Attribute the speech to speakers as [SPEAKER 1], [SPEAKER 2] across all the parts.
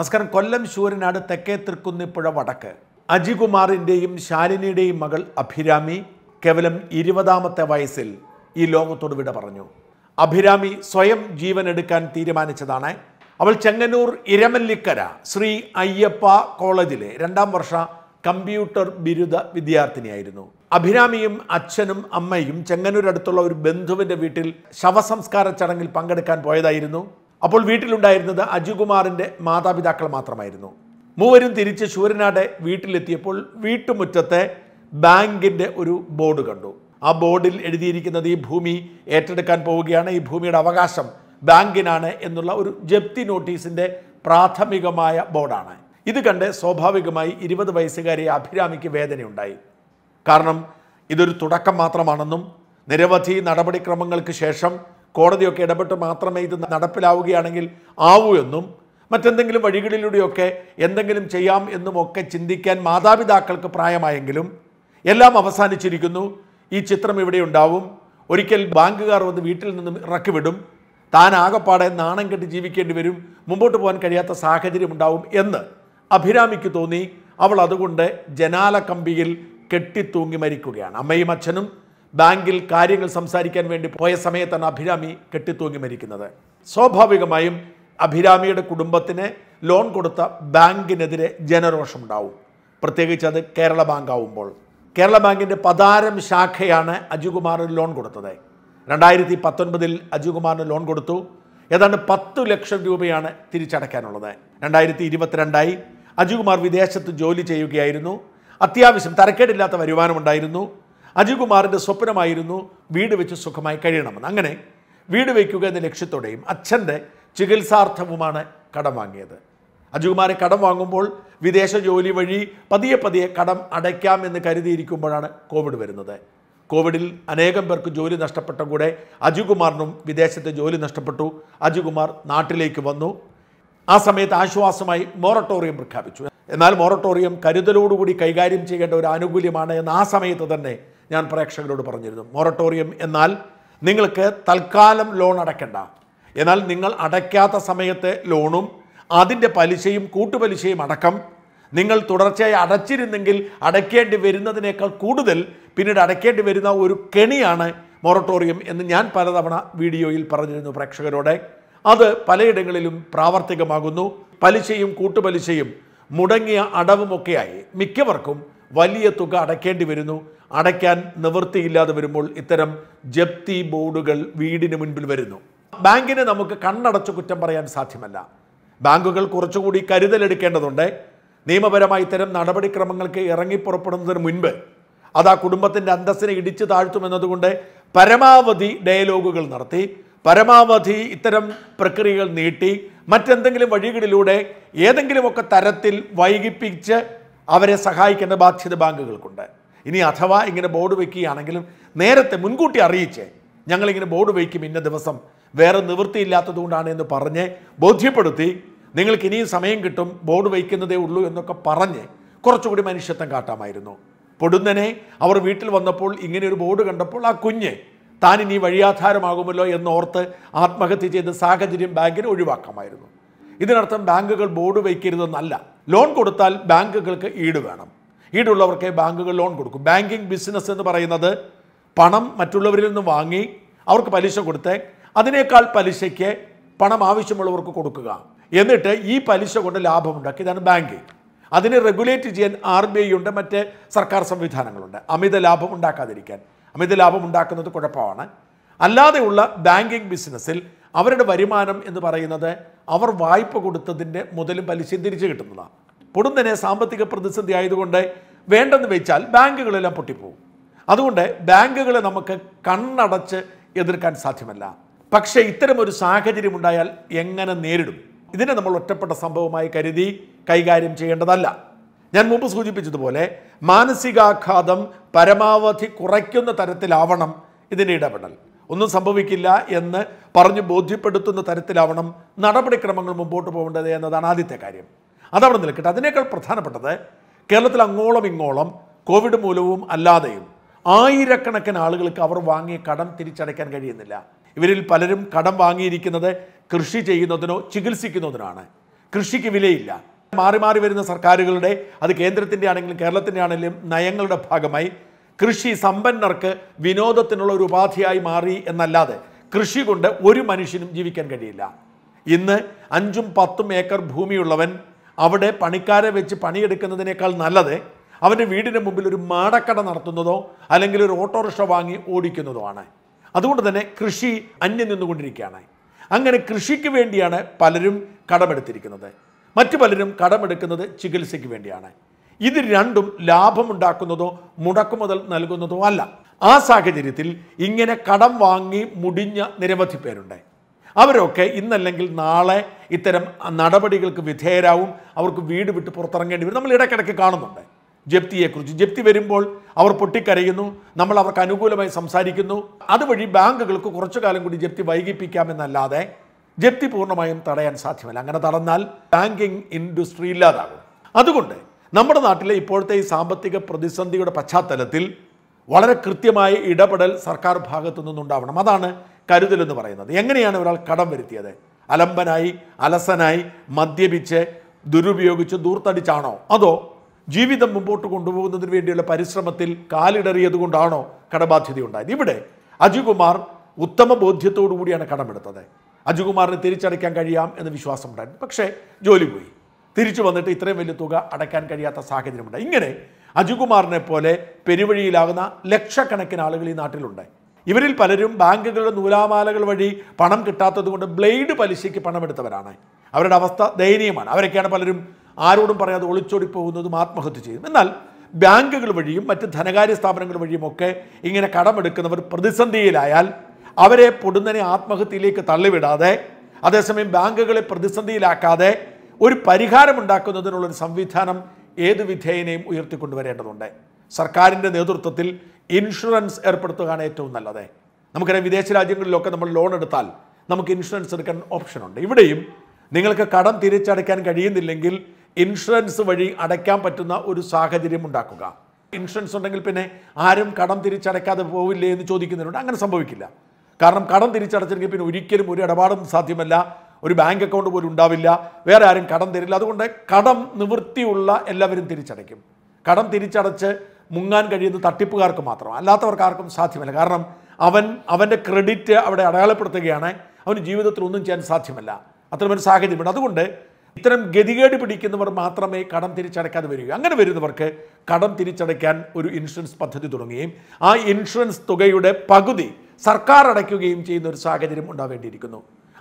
[SPEAKER 1] നമസ്കാരം കൊല്ലം ശൂരനാട് തെക്കേ തൃക്കുന്നിപ്പുഴ വടക്ക് അജികുമാറിൻ്റെയും ശാലിനിയുടെയും മകൾ അഭിരാമി കേവലം ഇരുപതാമത്തെ വയസ്സിൽ ഈ ലോകത്തോട് വിട പറഞ്ഞു അഭിരാമി സ്വയം ജീവൻ എടുക്കാൻ തീരുമാനിച്ചതാണ് അവൾ ചെങ്ങന്നൂർ ഇരമല്ലിക്കര ശ്രീ അയ്യപ്പ കോളേജിലെ രണ്ടാം വർഷ കമ്പ്യൂട്ടർ ബിരുദ വിദ്യാർത്ഥിനിയായിരുന്നു അഭിരാമിയും അച്ഛനും അമ്മയും ചെങ്ങന്നൂർ അടുത്തുള്ള ഒരു ബന്ധുവിൻ്റെ വീട്ടിൽ ശവസംസ്കാര ചടങ്ങിൽ പങ്കെടുക്കാൻ പോയതായിരുന്നു അപ്പോൾ വീട്ടിലുണ്ടായിരുന്നത് അജുകുമാറിൻ്റെ മാതാപിതാക്കൾ മാത്രമായിരുന്നു മൂവരും തിരിച്ച് ശൂരനാട് വീട്ടിലെത്തിയപ്പോൾ വീട്ടുമുറ്റത്തെ ബാങ്കിൻ്റെ ഒരു ബോർഡ് കണ്ടു ആ ബോർഡിൽ എഴുതിയിരിക്കുന്നത് ഈ ഭൂമി ഏറ്റെടുക്കാൻ പോവുകയാണ് ഈ ഭൂമിയുടെ അവകാശം ബാങ്കിനാണ് എന്നുള്ള ഒരു ജപ്തി നോട്ടീസിൻ്റെ പ്രാഥമികമായ ബോർഡാണ് ഇത് കണ്ട് സ്വാഭാവികമായി ഇരുപത് വയസ്സുകാരി അഭിരാമിക്ക് വേദനയുണ്ടായി കാരണം ഇതൊരു തുടക്കം മാത്രമാണെന്നും നിരവധി നടപടിക്രമങ്ങൾക്ക് ശേഷം കോടതിയൊക്കെ ഇടപെട്ട് മാത്രമേ ഇത് നടപ്പിലാവുകയാണെങ്കിൽ ആവൂ എന്നും മറ്റെന്തെങ്കിലും വഴികളിലൂടെയൊക്കെ എന്തെങ്കിലും ചെയ്യാം എന്നുമൊക്കെ ചിന്തിക്കാൻ മാതാപിതാക്കൾക്ക് പ്രായമായെങ്കിലും എല്ലാം അവസാനിച്ചിരിക്കുന്നു ഈ ചിത്രം ഇവിടെ ഉണ്ടാവും ഒരിക്കൽ ബാങ്കുകാർ വന്ന് വീട്ടിൽ നിന്നും ഇറക്കിവിടും താൻ ആകെപ്പാടെ നാണം കെട്ട് ജീവിക്കേണ്ടി വരും മുമ്പോട്ട് പോകാൻ കഴിയാത്ത സാഹചര്യം ഉണ്ടാവും എന്ന് അഭിരാമിക്ക് തോന്നി അവൾ അതുകൊണ്ട് ജനാലക്കമ്പിയിൽ കെട്ടിത്തൂങ്ങി മരിക്കുകയാണ് അമ്മയും അച്ഛനും ബാങ്കിൽ കാര്യങ്ങൾ സംസാരിക്കാൻ വേണ്ടി പോയ സമയത്താണ് അഭിരാമി കെട്ടിത്തൂങ്ങി മരിക്കുന്നത് സ്വാഭാവികമായും അഭിരാമിയുടെ കുടുംബത്തിന് ലോൺ കൊടുത്ത ബാങ്കിനെതിരെ ജനരോഷമുണ്ടാവും പ്രത്യേകിച്ച് അത് കേരള ബാങ്ക് ആവുമ്പോൾ കേരള ബാങ്കിൻ്റെ പതാരം ശാഖയാണ് അജുകുമാറിന് ലോൺ കൊടുത്തത് രണ്ടായിരത്തി പത്തൊൻപതിൽ അജുകുമാറിന് ലോൺ കൊടുത്തു ഏതാണ്ട് പത്ത് ലക്ഷം രൂപയാണ് തിരിച്ചടയ്ക്കാനുള്ളത് രണ്ടായിരത്തി ഇരുപത്തിരണ്ടായി അജുകുമാർ വിദേശത്ത് ജോലി ചെയ്യുകയായിരുന്നു അത്യാവശ്യം തരക്കേടില്ലാത്ത വരുമാനമുണ്ടായിരുന്നു അജീവ് കുമാറിൻ്റെ സ്വപ്നമായിരുന്നു വീട് വെച്ച് സുഖമായി കഴിയണമെന്ന് അങ്ങനെ വീട് വയ്ക്കുക എന്ന ലക്ഷ്യത്തോടെയും അച്ഛൻ്റെ ചികിത്സാർത്ഥവുമാണ് കടം വാങ്ങിയത് അജുകുമാരെ കടം വാങ്ങുമ്പോൾ വിദേശ ജോലി വഴി പതിയെ പതിയെ കടം അടയ്ക്കാം എന്ന് കരുതിയിരിക്കുമ്പോഴാണ് കോവിഡ് വരുന്നത് കോവിഡിൽ അനേകം പേർക്ക് ജോലി നഷ്ടപ്പെട്ട കൂടെ അജുകുമാറിനും വിദേശത്തെ ജോലി നഷ്ടപ്പെട്ടു അജുകുമാർ നാട്ടിലേക്ക് വന്നു ആ സമയത്ത് ആശ്വാസമായി മൊറട്ടോറിയം പ്രഖ്യാപിച്ചു എന്നാൽ മൊറട്ടോറിയം കരുതലോടുകൂടി കൈകാര്യം ചെയ്യേണ്ട ഒരു ആനുകൂല്യമാണ് എന്ന് ആ സമയത്ത് തന്നെ ഞാൻ പ്രേക്ഷകരോട് പറഞ്ഞിരുന്നു മൊറട്ടോറിയം എന്നാൽ നിങ്ങൾക്ക് തൽക്കാലം ലോൺ അടയ്ക്കണ്ട എന്നാൽ നിങ്ങൾ അടയ്ക്കാത്ത സമയത്തെ ലോണും അതിൻ്റെ പലിശയും കൂട്ടുപലിശയും അടക്കം നിങ്ങൾ തുടർച്ചയായി അടച്ചിരുന്നെങ്കിൽ അടയ്ക്കേണ്ടി വരുന്നതിനേക്കാൾ കൂടുതൽ പിന്നീട് അടയ്ക്കേണ്ടി വരുന്ന ഒരു കെണിയാണ് മൊറട്ടോറിയം എന്ന് ഞാൻ പലതവണ വീഡിയോയിൽ പറഞ്ഞിരുന്നു പ്രേക്ഷകരോടെ അത് പലയിടങ്ങളിലും പ്രാവർത്തികമാകുന്നു പലിശയും കൂട്ടുപലിശയും മുടങ്ങിയ അടവുമൊക്കെയായി മിക്കവർക്കും വലിയ തുക അടയ്ക്കേണ്ടി വരുന്നു അടയ്ക്കാൻ നിവൃത്തിയില്ലാതെ വരുമ്പോൾ ഇത്തരം ജപ്തി ബോർഡുകൾ വീടിന് മുൻപിൽ വരുന്നു ബാങ്കിനെ നമുക്ക് കണ്ണടച്ചു കുറ്റം പറയാൻ സാധ്യമല്ല ബാങ്കുകൾ കുറച്ചുകൂടി കരുതലെടുക്കേണ്ടതുണ്ട് നിയമപരമായി ഇത്തരം നടപടിക്രമങ്ങൾക്ക് ഇറങ്ങിപ്പുറപ്പെടുന്നതിന് മുൻപ് അത് ആ കുടുംബത്തിൻ്റെ അന്തസ്സിനെ ഇടിച്ചു താഴ്ത്തുമെന്നതുകൊണ്ട് പരമാവധി ഡയലോഗുകൾ നടത്തി പരമാവധി ഇത്തരം പ്രക്രിയകൾ നീട്ടി മറ്റെന്തെങ്കിലും വഴികളിലൂടെ ഏതെങ്കിലുമൊക്കെ തരത്തിൽ വൈകിപ്പിച്ച് അവരെ സഹായിക്കേണ്ട ബാധ്യത ബാങ്കുകൾക്കുണ്ട് ഇനി അഥവാ ഇങ്ങനെ ബോർഡ് വയ്ക്കുകയാണെങ്കിലും നേരത്തെ മുൻകൂട്ടി അറിയിച്ചേ ഞങ്ങളിങ്ങനെ ബോർഡ് വയ്ക്കും ഇന്ന ദിവസം വേറെ കൊണ്ടാണ് എന്ന് പറഞ്ഞ് ബോധ്യപ്പെടുത്തി നിങ്ങൾക്ക് ഇനിയും സമയം കിട്ടും ബോർഡ് വയ്ക്കുന്നതേ ഉള്ളൂ എന്നൊക്കെ പറഞ്ഞ് കുറച്ചുകൂടി മനുഷ്യത്വം കാട്ടാമായിരുന്നു പൊടുന്നനെ അവർ വീട്ടിൽ വന്നപ്പോൾ ഇങ്ങനെ ഒരു ബോർഡ് കണ്ടപ്പോൾ ആ കുഞ്ഞ് താൻ ഇനി വഴിയാധാരമാകുമല്ലോ എന്നോർത്ത് ആത്മഹത്യ ചെയ്ത സാഹചര്യം ബാങ്കിന് ഒഴിവാക്കാമായിരുന്നു ഇതിനർത്ഥം ബാങ്കുകൾ ബോർഡ് വയ്ക്കരുതെന്നല്ല ലോൺ കൊടുത്താൽ ബാങ്കുകൾക്ക് ഈട് വേണം ഈടുള്ളവർക്ക് ബാങ്കുകൾ ലോൺ കൊടുക്കും ബാങ്കിങ് ബിസിനസ് എന്ന് പറയുന്നത് പണം മറ്റുള്ളവരിൽ നിന്ന് വാങ്ങി അവർക്ക് പലിശ കൊടുത്ത് അതിനേക്കാൾ പലിശയ്ക്ക് പണം ആവശ്യമുള്ളവർക്ക് കൊടുക്കുക എന്നിട്ട് ഈ പലിശ കൊണ്ട് ലാഭമുണ്ടാക്കി ഇതാണ് ബാങ്കിങ് അതിനെ റെഗുലേറ്റ് ചെയ്യാൻ ആർ ബി ഐ ഉണ്ട് മറ്റ് സർക്കാർ സംവിധാനങ്ങളുണ്ട് അമിത ലാഭം ഉണ്ടാക്കാതിരിക്കാൻ അമിത ലാഭം ഉണ്ടാക്കുന്നത് കുഴപ്പമാണ് അല്ലാതെയുള്ള ബാങ്കിങ് ബിസിനസ്സിൽ അവരുടെ വരുമാനം എന്ന് പറയുന്നത് അവർ വായ്പ കൊടുത്തതിൻ്റെ മുതലും പലിശയും തിരിച്ചു കിട്ടുന്നതാണ് പൊടുന്നനെ സാമ്പത്തിക പ്രതിസന്ധി ആയതുകൊണ്ട് വേണ്ടെന്ന് വെച്ചാൽ ബാങ്കുകളെല്ലാം പൊട്ടിപ്പോവും അതുകൊണ്ട് ബാങ്കുകളെ നമുക്ക് കണ്ണടച്ച് എതിർക്കാൻ സാധ്യമല്ല പക്ഷേ ഇത്തരമൊരു സാഹചര്യം ഉണ്ടായാൽ എങ്ങനെ നേരിടും ഇതിനെ നമ്മൾ ഒറ്റപ്പെട്ട സംഭവമായി കരുതി കൈകാര്യം ചെയ്യേണ്ടതല്ല ഞാൻ മുമ്പ് സൂചിപ്പിച്ചതുപോലെ മാനസികാഘാതം പരമാവധി കുറയ്ക്കുന്ന തരത്തിലാവണം ഇതിൻ്റെ ഇടപെടൽ ഒന്നും സംഭവിക്കില്ല എന്ന് പറഞ്ഞു ബോധ്യപ്പെടുത്തുന്ന തരത്തിലാവണം നടപടിക്രമങ്ങൾ മുമ്പോട്ട് പോകേണ്ടത് എന്നതാണ് ആദ്യത്തെ കാര്യം അതവിടെ നിൽക്കട്ടെ അതിനേക്കാൾ പ്രധാനപ്പെട്ടത് കേരളത്തിൽ അങ്ങോളം ഇങ്ങോളം കോവിഡ് മൂലവും അല്ലാതെയും ആയിരക്കണക്കിന് ആളുകൾക്ക് അവർ വാങ്ങിയ കടം തിരിച്ചടയ്ക്കാൻ കഴിയുന്നില്ല ഇവരിൽ പലരും കടം വാങ്ങിയിരിക്കുന്നത് കൃഷി ചെയ്യുന്നതിനോ ചികിത്സിക്കുന്നതിനാണ് കൃഷിക്ക് വിലയില്ല മാറി മാറി വരുന്ന സർക്കാരുകളുടെ അത് കേന്ദ്രത്തിൻ്റെ ആണെങ്കിലും കേരളത്തിൻ്റെ ആണെങ്കിലും നയങ്ങളുടെ ഭാഗമായി കൃഷി സമ്പന്നർക്ക് വിനോദത്തിനുള്ള ഒരു ഉപാധിയായി മാറി എന്നല്ലാതെ കൃഷി കൊണ്ട് ഒരു മനുഷ്യനും ജീവിക്കാൻ കഴിയില്ല ഇന്ന് അഞ്ചും പത്തും ഏക്കർ ഭൂമിയുള്ളവൻ അവിടെ പണിക്കാരെ വെച്ച് പണിയെടുക്കുന്നതിനേക്കാൾ നല്ലത് അവൻ്റെ വീടിന് മുമ്പിൽ ഒരു മാടക്കട നടത്തുന്നതോ അല്ലെങ്കിൽ ഒരു ഓട്ടോറിക്ഷ വാങ്ങി ഓടിക്കുന്നതോ ആണ് അതുകൊണ്ട് തന്നെ കൃഷി അന്യം നിന്നുകൊണ്ടിരിക്കുകയാണ് അങ്ങനെ കൃഷിക്ക് വേണ്ടിയാണ് പലരും കടമെടുത്തിരിക്കുന്നത് മറ്റു പലരും കടമെടുക്കുന്നത് ചികിത്സയ്ക്ക് വേണ്ടിയാണ് ഇത് രണ്ടും ലാഭമുണ്ടാക്കുന്നതോ മുടക്കുമുതൽ നൽകുന്നതോ അല്ല ആ സാഹചര്യത്തിൽ ഇങ്ങനെ കടം വാങ്ങി മുടിഞ്ഞ നിരവധി പേരുണ്ട് അവരൊക്കെ ഇന്നല്ലെങ്കിൽ നാളെ ഇത്തരം നടപടികൾക്ക് വിധേയരാവും അവർക്ക് വീട് വിട്ട് പുറത്തിറങ്ങേണ്ടി വരും നമ്മൾ ഇടയ്ക്കിടയ്ക്ക് കാണുന്നുണ്ട് ജപ്തിയെക്കുറിച്ച് ജപ്തി വരുമ്പോൾ അവർ പൊട്ടിക്കരയുന്നു നമ്മൾ അവർക്ക് അനുകൂലമായി സംസാരിക്കുന്നു അതുവഴി ബാങ്കുകൾക്ക് കുറച്ചു കാലം കൂടി ജപ്തി വൈകിപ്പിക്കാമെന്നല്ലാതെ ജപ്തി പൂർണ്ണമായും തടയാൻ സാധ്യമല്ല അങ്ങനെ തടഞ്ഞാൽ ബാങ്കിങ് ഇൻഡസ്ട്രി ഇല്ലാതാകും അതുകൊണ്ട് നമ്മുടെ നാട്ടിലെ ഇപ്പോഴത്തെ ഈ സാമ്പത്തിക പ്രതിസന്ധിയുടെ പശ്ചാത്തലത്തിൽ വളരെ കൃത്യമായ ഇടപെടൽ സർക്കാർ ഭാഗത്തു നിന്നുണ്ടാവണം അതാണ് കരുതലെന്ന് പറയുന്നത് എങ്ങനെയാണ് ഒരാൾ കടം വരുത്തിയത് അലമ്പനായി അലസനായി മദ്യപിച്ച് ദുരുപയോഗിച്ച് ദൂർത്തടിച്ചാണോ അതോ ജീവിതം മുമ്പോട്ട് കൊണ്ടുപോകുന്നതിന് വേണ്ടിയുള്ള പരിശ്രമത്തിൽ കടബാധ്യത ഉണ്ടായത് ഇവിടെ അജികുമാർ ഉത്തമ ബോധ്യത്തോടു കൂടിയാണ് കടമെടുത്തത് അജികുമാറിന് തിരിച്ചടയ്ക്കാൻ കഴിയാം എന്ന് ഉണ്ടായി പക്ഷേ ജോലി പോയി തിരിച്ചു വന്നിട്ട് ഇത്രയും വലിയ തുക അടയ്ക്കാൻ കഴിയാത്ത സാഹചര്യമുണ്ട് ഇങ്ങനെ അജികുമാറിനെ പോലെ പെരുവഴിയിലാകുന്ന ലക്ഷക്കണക്കിന് ആളുകൾ ഈ നാട്ടിലുണ്ട് ഇവരിൽ പലരും ബാങ്കുകളുടെ നൂലാമാലകൾ വഴി പണം കിട്ടാത്തതുകൊണ്ട് ബ്ലേഡ് പലിശയ്ക്ക് പണമെടുത്തവരാണ് അവരുടെ അവസ്ഥ ദയനീയമാണ് അവരൊക്കെയാണ് പലരും ആരോടും പറയാതെ ഒളിച്ചോടി പോകുന്നതും ആത്മഹത്യ ചെയ്യുന്നു എന്നാൽ ബാങ്കുകൾ വഴിയും മറ്റ് ധനകാര്യ സ്ഥാപനങ്ങൾ ഒക്കെ ഇങ്ങനെ കടമെടുക്കുന്നവർ പ്രതിസന്ധിയിലായാൽ അവരെ പൊടുന്നനെ ആത്മഹത്യയിലേക്ക് തള്ളിവിടാതെ അതേസമയം ബാങ്കുകളെ പ്രതിസന്ധിയിലാക്കാതെ ഒരു പരിഹാരമുണ്ടാക്കുന്നതിനുള്ളൊരു സംവിധാനം ഏത് വിധേയനെയും ഉയർത്തിക്കൊണ്ടുവരേണ്ടതുണ്ട് സർക്കാരിൻ്റെ നേതൃത്വത്തിൽ ഇൻഷുറൻസ് ഏർപ്പെടുത്തുകയാണ് ഏറ്റവും നല്ലത് നമുക്കറിയാം വിദേശ രാജ്യങ്ങളിലൊക്കെ നമ്മൾ ലോൺ എടുത്താൽ നമുക്ക് ഇൻഷുറൻസ് എടുക്കാൻ ഓപ്ഷനുണ്ട് ഇവിടെയും നിങ്ങൾക്ക് കടം തിരിച്ചടയ്ക്കാൻ കഴിയുന്നില്ലെങ്കിൽ ഇൻഷുറൻസ് വഴി അടയ്ക്കാൻ പറ്റുന്ന ഒരു സാഹചര്യം ഉണ്ടാക്കുക ഇൻഷുറൻസ് ഉണ്ടെങ്കിൽ പിന്നെ ആരും കടം തിരിച്ചടയ്ക്കാതെ പോവില്ലേ എന്ന് ചോദിക്കുന്നവരുണ്ട് അങ്ങനെ സംഭവിക്കില്ല കാരണം കടം തിരിച്ചടച്ചില്ലെങ്കിൽ പിന്നെ ഒരിക്കലും ഒരു ഇടപാടും സാധ്യമല്ല ഒരു ബാങ്ക് അക്കൗണ്ട് പോലും ഉണ്ടാവില്ല വേറെ ആരും കടം തരില്ല അതുകൊണ്ട് കടം നിവൃത്തിയുള്ള എല്ലാവരും തിരിച്ചടയ്ക്കും കടം തിരിച്ചടച്ച് മുങ്ങാൻ കഴിയുന്ന തട്ടിപ്പുകാർക്ക് മാത്രം അല്ലാത്തവർക്ക് ആർക്കും സാധ്യമല്ല കാരണം അവൻ അവൻ്റെ ക്രെഡിറ്റ് അവിടെ അടയാളപ്പെടുത്തുകയാണ് അവന് ജീവിതത്തിൽ ഒന്നും ചെയ്യാൻ സാധ്യമല്ല അത്തരമൊരു സാഹചര്യമുണ്ട് അതുകൊണ്ട് ഇത്തരം ഗതികേട് പിടിക്കുന്നവർ മാത്രമേ കടം തിരിച്ചടയ്ക്കാതെ വരിക അങ്ങനെ വരുന്നവർക്ക് കടം തിരിച്ചടയ്ക്കാൻ ഒരു ഇൻഷുറൻസ് പദ്ധതി തുടങ്ങുകയും ആ ഇൻഷുറൻസ് തുകയുടെ പകുതി സർക്കാർ അടയ്ക്കുകയും ചെയ്യുന്ന ഒരു സാഹചര്യം ഉണ്ടാവേണ്ടിയിരിക്കുന്നു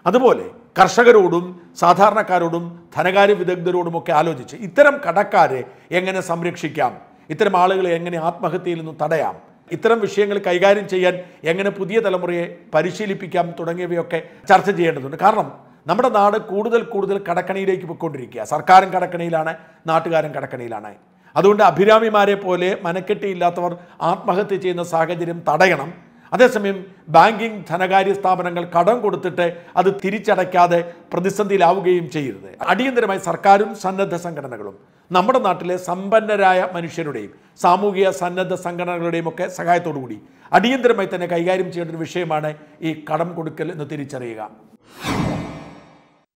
[SPEAKER 1] അതുപോലെ കർഷകരോടും സാധാരണക്കാരോടും ധനകാര്യ വിദഗ്ധരോടുമൊക്കെ ആലോചിച്ച് ഇത്തരം കടക്കാരെ എങ്ങനെ സംരക്ഷിക്കാം ഇത്തരം ആളുകളെ എങ്ങനെ ആത്മഹത്യയിൽ നിന്ന് തടയാം ഇത്തരം വിഷയങ്ങൾ കൈകാര്യം ചെയ്യാൻ എങ്ങനെ പുതിയ തലമുറയെ പരിശീലിപ്പിക്കാം തുടങ്ങിയവയൊക്കെ ചർച്ച ചെയ്യേണ്ടതുണ്ട് കാരണം നമ്മുടെ നാട് കൂടുതൽ കൂടുതൽ കടക്കണിയിലേക്ക് പോയിക്കൊണ്ടിരിക്കുക സർക്കാരും കടക്കണിയിലാണ് നാട്ടുകാരും കടക്കണിയിലാണ് അതുകൊണ്ട് അഭിരാമിമാരെ പോലെ മനക്കെട്ടിയില്ലാത്തവർ ആത്മഹത്യ ചെയ്യുന്ന സാഹചര്യം തടയണം അതേസമയം ബാങ്കിങ് ധനകാര്യ സ്ഥാപനങ്ങൾ കടം കൊടുത്തിട്ട് അത് തിരിച്ചടയ്ക്കാതെ പ്രതിസന്ധിയിലാവുകയും ചെയ്യരുത് അടിയന്തരമായി സർക്കാരും സന്നദ്ധ സംഘടനകളും നമ്മുടെ നാട്ടിലെ സമ്പന്നരായ മനുഷ്യരുടെയും സാമൂഹിക സന്നദ്ധ സംഘടനകളുടെയും ഒക്കെ സഹായത്തോടു കൂടി അടിയന്തരമായി തന്നെ കൈകാര്യം ചെയ്യേണ്ട ഒരു വിഷയമാണ് ഈ കടം കൊടുക്കൽ എന്ന് തിരിച്ചറിയുക